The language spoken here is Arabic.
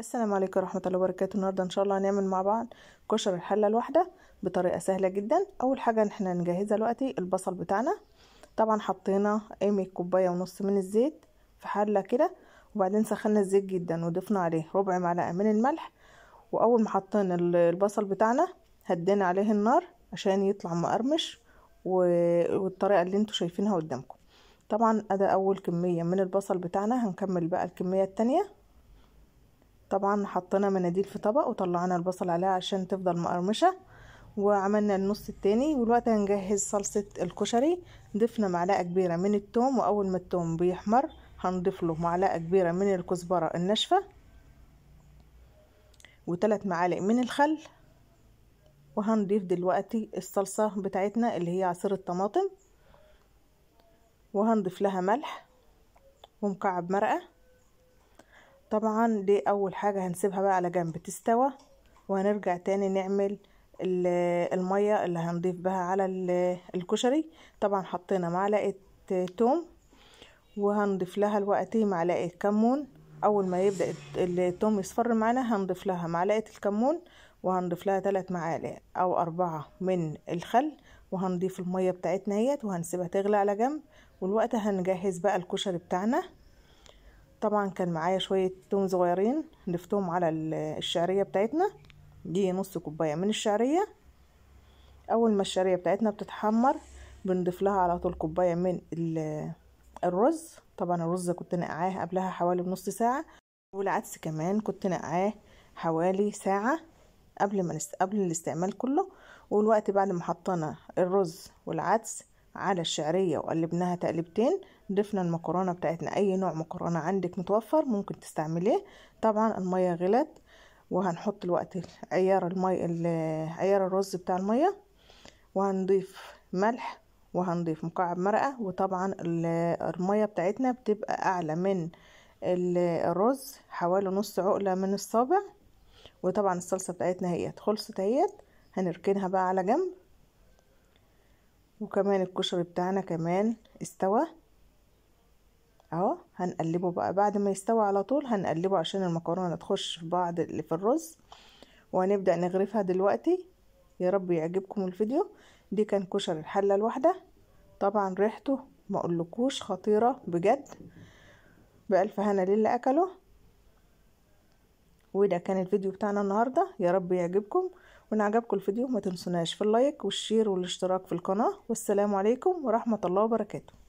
السلام عليكم ورحمة الله وبركاته النهاردة إن شاء الله هنعمل مع بعض كشر الحلة الواحدة بطريقة سهلة جدا أول حاجة إحنا نجهزها دلوقتي البصل بتاعنا طبعا حطينا قيمة كوباية ونص من الزيت في حلة كده وبعدين سخنا الزيت جدا وضفنا عليه ربع معلقة من الملح وأول ما حطينا البصل بتاعنا هدينا عليه النار عشان يطلع مقرمش والطريقة اللي انتوا شايفينها قدامكم طبعا ادي أول كمية من البصل بتاعنا هنكمل بقى الكمية التانية طبعا حطينا مناديل في طبق وطلعنا البصل عليها عشان تفضل مقرمشه وعملنا النص التاني والوقت هنجهز صلصه الكشري ضفنا معلقه كبيره من التوم واول ما التوم بيحمر هنضيف له معلقه كبيره من الكزبره الناشفه وثلاث معالق من الخل وهنضيف دلوقتي الصلصة بتاعتنا اللي هي عصير الطماطم وهنضيف لها ملح ومكعب مرقة طبعا دي اول حاجة هنسيبها بقى على جنب تستوى وهنرجع تاني نعمل المية اللي هنضيف بها على الكشري طبعا حطينا معلقة توم وهنضيف لها الوقتي معلقة كمون اول ما يبدأ التوم يصفر معانا هنضيف لها معلقة الكمون وهنضيف لها تلات معالق او اربعة من الخل وهنضيف المية بتاعتنا هيت وهنسيبها تغلي على جنب والوقت هنجهز بقى الكشري بتاعنا طبعا كان معايا شوية توم صغيرين لفتهم على الشعرية بتاعتنا دي نص كوباية من الشعرية أول ما الشعرية بتاعتنا بتتحمر بنضيف لها على طول كوباية من الرز طبعا الرز كنت نقعاه قبلها حوالي بنص ساعة والعدس كمان كنت نقعاه حوالي ساعة قبل ما قبل الاستعمال كله والوقت بعد ما حطينا الرز والعدس على الشعرية وقلبناها تقلبتين ضفنا المكرونة بتاعتنا أي نوع مكرونة عندك متوفر ممكن تستعمليه طبعا المية غلت وهنحط الوقت عيار المي عيار الرز بتاع المية وهنضيف ملح وهنضيف مكعب مرقة وطبعا المية بتاعتنا بتبقى أعلى من الرز حوالي نص عقلة من الصابع وطبعا الصلصة بتاعتنا هي خلصت اهيت هنركنها بقى على جنب وكمان الكشري بتاعنا كمان استوى اهو هنقلبه بقى بعد ما يستوي على طول هنقلبه عشان المكرونه تخش في بعض اللي في الرز وهنبدا نغرفها دلوقتي يا رب يعجبكم الفيديو دي كان كشري الحله الواحده طبعا ريحته ما اقولكوش خطيره بجد بالف هنا للي اكله وده كان الفيديو بتاعنا النهاردة يا رب يعجبكم وإن عجبكم الفيديو ما تنسوناش في اللايك والشير والاشتراك في القناة والسلام عليكم ورحمة الله وبركاته